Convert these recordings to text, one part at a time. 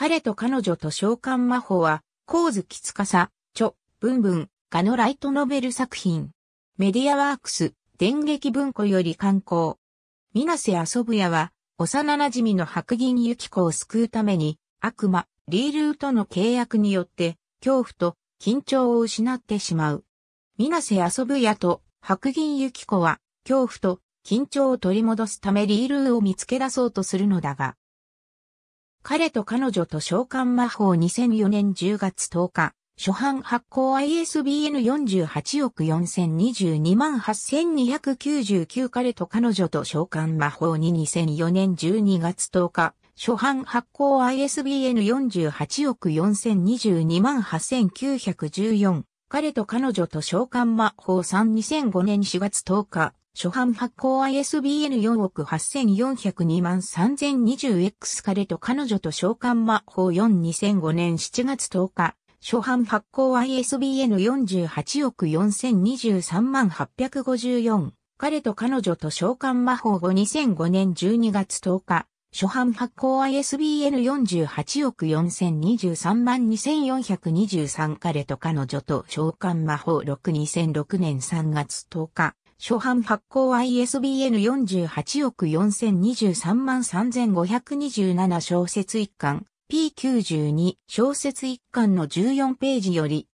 彼と彼女と召喚魔法は、ち月司、著、文文、がのライトノベル作品。メディアワークス、電撃文庫より刊行。水瀬遊ぶやは、幼馴染の白銀ゆき子を救うために、悪魔、リールーとの契約によって、恐怖と緊張を失ってしまう。水瀬遊ぶやと白銀ゆき子は、恐怖と緊張を取り戻すためリールーを見つけ出そうとするのだが、彼と彼女と召喚魔法2004年10月10日、初版発行 ISBN 48億4022万8299彼と彼女と召喚魔法に2004年12月10日、初版発行 ISBN 48億4022万8914彼と彼女と召喚魔法3 2005年4月10日、初版発行 ISBN4 億8402万 3020X 彼と彼女と召喚魔法42005年7月10日、初版発行 ISBN48 億4023万854彼と彼女と召喚魔法5 2005年12月10日、初版発行 ISBN48 億4023万2423彼と彼女と召喚魔法6 2006年3月10日、初版発行 ISBN 48億4023万3527小説一巻 P92 小説一巻の14ページより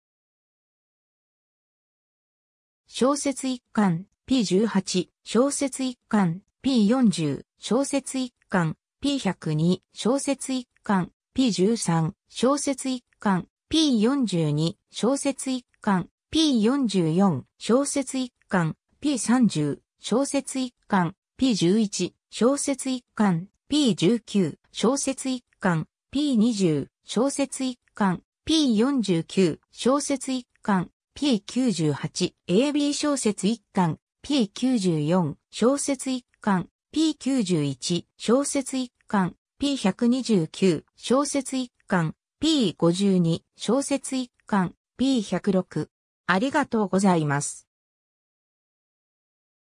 小説一巻 P18 小説一巻 P40 小説一巻 P102 小説一巻 P13 小説一巻 P42 小説一巻 P44 小説一巻 P30 小説一巻 P11 小説一巻 P19 小説一巻 P20 小説一巻 P49 小説一巻 P98 AB 小説一巻 P94 小説一巻 P91 小説一巻 P129 小説一巻 P52 小説一巻 P106 ありがとうございます。